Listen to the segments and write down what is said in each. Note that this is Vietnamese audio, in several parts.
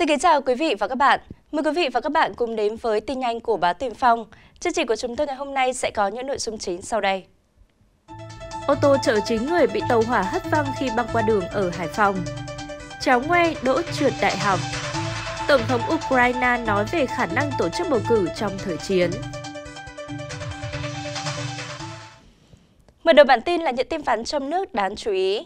Xin kính chào quý vị và các bạn. Mời quý vị và các bạn cùng đến với tin nhanh của báo Tiền Phong. Chương trình của chúng tôi ngày hôm nay sẽ có những nội dung chính sau đây. Ô tô chở chín người bị tàu hỏa hất văng khi băng qua đường ở Hải Phòng. Cháu ngoe đỗ trượt đại học. Tổng thống Ukraine nói về khả năng tổ chức bầu cử trong thời chiến. Mở đầu bản tin là những tin vắn trong nước đáng chú ý.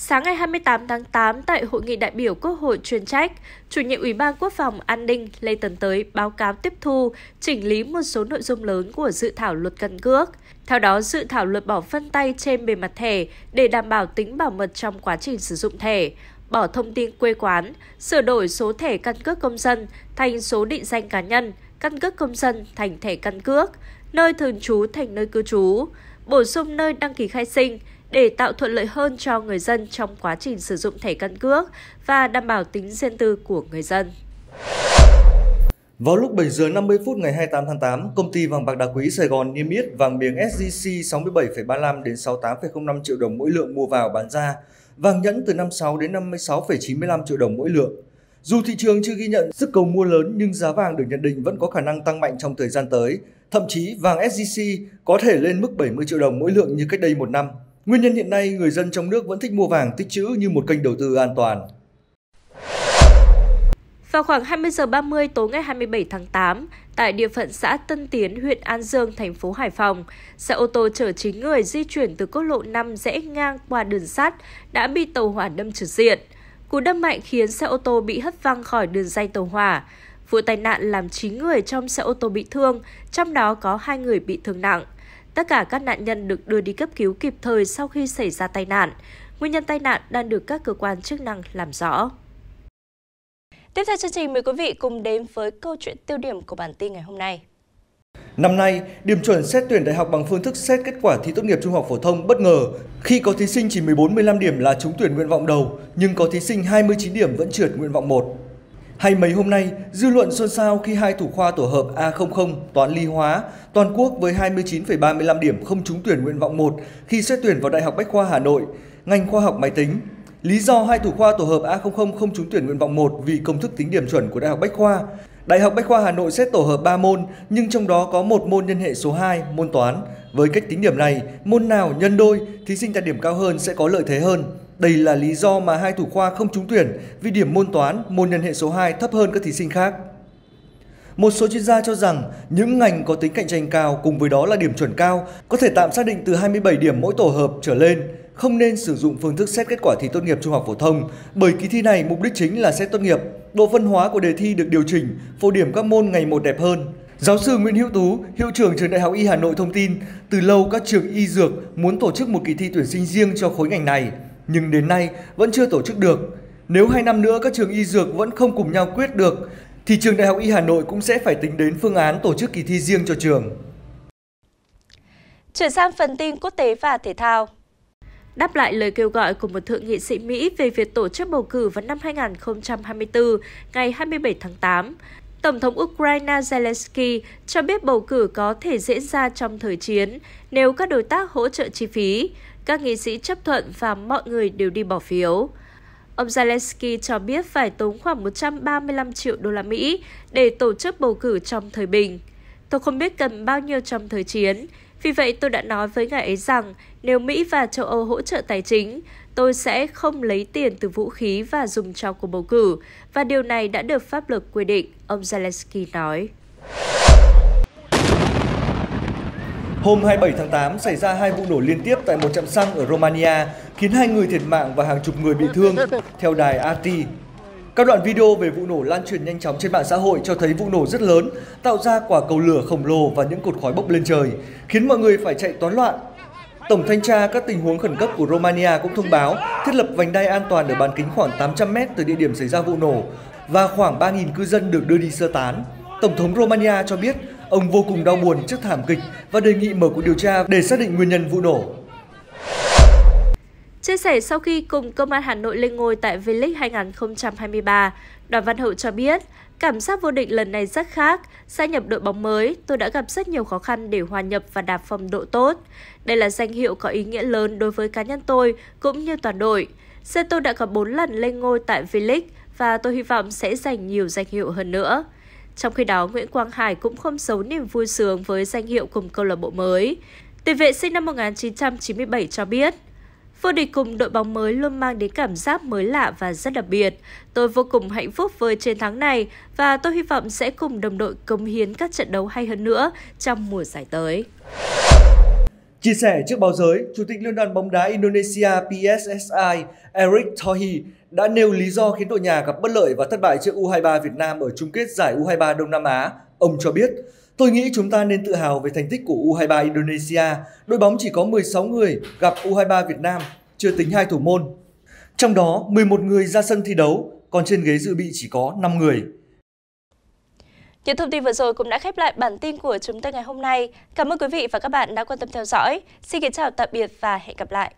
Sáng ngày 28 tháng 8 tại hội nghị đại biểu Quốc hội chuyên trách, chủ nhiệm Ủy ban Quốc phòng An ninh Lê Tấn Tới báo cáo tiếp thu, chỉnh lý một số nội dung lớn của dự thảo luật căn cước. Theo đó, dự thảo luật bỏ phân tay trên bề mặt thẻ để đảm bảo tính bảo mật trong quá trình sử dụng thẻ, bỏ thông tin quê quán, sửa đổi số thẻ căn cước công dân thành số định danh cá nhân, căn cước công dân thành thẻ căn cước, nơi thường trú thành nơi cư trú, bổ sung nơi đăng ký khai sinh, để tạo thuận lợi hơn cho người dân trong quá trình sử dụng thẻ căn cước và đảm bảo tính riêng tư của người dân. Vào lúc 7 giờ 50 phút ngày 28 tháng 8, công ty vàng bạc đá quý Sài Gòn niêm yết vàng miếng SJC 67,35 đến 68,05 triệu đồng mỗi lượng mua vào bán ra, vàng nhẫn từ 56 đến 56,95 triệu đồng mỗi lượng. Dù thị trường chưa ghi nhận sức cầu mua lớn nhưng giá vàng được nhận định vẫn có khả năng tăng mạnh trong thời gian tới, thậm chí vàng SJC có thể lên mức 70 triệu đồng mỗi lượng như cách đây một năm. Nguyên nhân hiện nay người dân trong nước vẫn thích mua vàng tích trữ như một kênh đầu tư an toàn. Vào khoảng 20 giờ 30 tối ngày 27 tháng 8, tại địa phận xã Tân Tiến, huyện An Dương, thành phố Hải Phòng, xe ô tô chở 9 người di chuyển từ quốc lộ 5 rẽ ngang qua đường sắt đã bị tàu hỏa đâm trực diện. Cú đâm mạnh khiến xe ô tô bị hất văng khỏi đường dây tàu hỏa. Vụ tai nạn làm 9 người trong xe ô tô bị thương, trong đó có 2 người bị thương nặng. Tất cả các nạn nhân được đưa đi cấp cứu kịp thời sau khi xảy ra tai nạn. Nguyên nhân tai nạn đang được các cơ quan chức năng làm rõ. Tiếp theo chương trình, mời quý vị cùng đến với câu chuyện tiêu điểm của bản tin ngày hôm nay. Năm nay, điểm chuẩn xét tuyển đại học bằng phương thức xét kết quả thi tốt nghiệp trung học phổ thông bất ngờ khi có thí sinh chỉ 14-15 điểm là trúng tuyển nguyện vọng đầu, nhưng có thí sinh 29 điểm vẫn trượt nguyện vọng 1. Hay mấy hôm nay, dư luận xôn xao khi hai thủ khoa tổ hợp A00 toán lý hóa toàn quốc với 29,35 điểm không trúng tuyển nguyện vọng 1 khi xét tuyển vào Đại học Bách khoa Hà Nội, ngành khoa học máy tính. Lý do hai thủ khoa tổ hợp A00 không trúng tuyển nguyện vọng 1 vì công thức tính điểm chuẩn của Đại học Bách khoa. Đại học Bách khoa Hà Nội xét tổ hợp 3 môn, nhưng trong đó có một môn nhân hệ số 2, môn toán. Với cách tính điểm này, môn nào nhân đôi, thí sinh đạt điểm cao hơn sẽ có lợi thế hơn. Đây là lý do mà hai thủ khoa không trúng tuyển vì điểm môn toán, môn nhân hệ số 2 thấp hơn các thí sinh khác. Một số chuyên gia cho rằng những ngành có tính cạnh tranh cao cùng với đó là điểm chuẩn cao có thể tạm xác định từ 27 điểm mỗi tổ hợp trở lên, không nên sử dụng phương thức xét kết quả thi tốt nghiệp trung học phổ thông bởi kỳ thi này mục đích chính là xét tốt nghiệp. Độ phân hóa của đề thi được điều chỉnh, phổ điểm các môn ngày một đẹp hơn. Giáo sư Nguyễn Hữu Tú, hiệu trưởng trường Đại học Y Hà Nội thông tin, từ lâu các trường y dược muốn tổ chức một kỳ thi tuyển sinh riêng cho khối ngành này nhưng đến nay vẫn chưa tổ chức được. Nếu hai năm nữa các trường y dược vẫn không cùng nhau quyết được, thì trường Đại học Y Hà Nội cũng sẽ phải tính đến phương án tổ chức kỳ thi riêng cho trường. Chuyển sang phần tin quốc tế và thể thao. Đáp lại lời kêu gọi của một thượng nghị sĩ Mỹ về việc tổ chức bầu cử vào năm 2024, ngày 27 tháng 8, Tổng thống Ukraine Zelensky cho biết bầu cử có thể diễn ra trong thời chiến nếu các đối tác hỗ trợ chi phí các nghị sĩ chấp thuận và mọi người đều đi bỏ phiếu. Ông Zelensky cho biết phải tốn khoảng 135 triệu đô la Mỹ để tổ chức bầu cử trong thời bình. Tôi không biết cần bao nhiêu trong thời chiến, vì vậy tôi đã nói với ngài ấy rằng nếu Mỹ và châu Âu hỗ trợ tài chính, tôi sẽ không lấy tiền từ vũ khí và dùng cho cuộc bầu cử, và điều này đã được pháp luật quy định, ông Zelensky nói. Hôm 27 tháng 8 xảy ra hai vụ nổ liên tiếp tại một trạm xăng ở Romania, khiến hai người thiệt mạng và hàng chục người bị thương, theo đài RT, Các đoạn video về vụ nổ lan truyền nhanh chóng trên mạng xã hội cho thấy vụ nổ rất lớn, tạo ra quả cầu lửa khổng lồ và những cột khói bốc lên trời, khiến mọi người phải chạy toán loạn. Tổng thanh tra các tình huống khẩn cấp của Romania cũng thông báo thiết lập vành đai an toàn ở bán kính khoảng 800m từ địa điểm xảy ra vụ nổ và khoảng 3.000 cư dân được đưa đi sơ tán. Tổng thống Romania cho biết Ông vô cùng đau buồn trước thảm kịch và đề nghị mở cuộc điều tra để xác định nguyên nhân vụ nổ. Chia sẻ sau khi cùng Công an Hà Nội lên ngôi tại V-League 2023, Đoàn Văn Hậu cho biết, cảm giác vô địch lần này rất khác, gia nhập đội bóng mới, tôi đã gặp rất nhiều khó khăn để hòa nhập và đạt phong độ tốt. Đây là danh hiệu có ý nghĩa lớn đối với cá nhân tôi cũng như toàn đội. tôi đã có 4 lần lên ngôi tại V-League và tôi hy vọng sẽ giành nhiều danh hiệu hơn nữa. Trong khi đó, Nguyễn Quang Hải cũng không giấu niềm vui sướng với danh hiệu cùng câu lạc bộ mới. Tiền vệ sinh năm 1997 cho biết, Vô địch cùng đội bóng mới luôn mang đến cảm giác mới lạ và rất đặc biệt. Tôi vô cùng hạnh phúc với chiến thắng này và tôi hy vọng sẽ cùng đồng đội cống hiến các trận đấu hay hơn nữa trong mùa giải tới. Chia sẻ trước báo giới, Chủ tịch Liên đoàn bóng đá Indonesia PSSI Eric Thohi đã nêu lý do khiến đội nhà gặp bất lợi và thất bại trước U23 Việt Nam ở chung kết giải U23 Đông Nam Á. Ông cho biết, Tôi nghĩ chúng ta nên tự hào về thành tích của U23 Indonesia. Đội bóng chỉ có 16 người gặp U23 Việt Nam, chưa tính hai thủ môn. Trong đó, 11 người ra sân thi đấu, còn trên ghế dự bị chỉ có 5 người. Những thông tin vừa rồi cũng đã khép lại bản tin của chúng tôi ngày hôm nay. Cảm ơn quý vị và các bạn đã quan tâm theo dõi. Xin kính chào tạm biệt và hẹn gặp lại.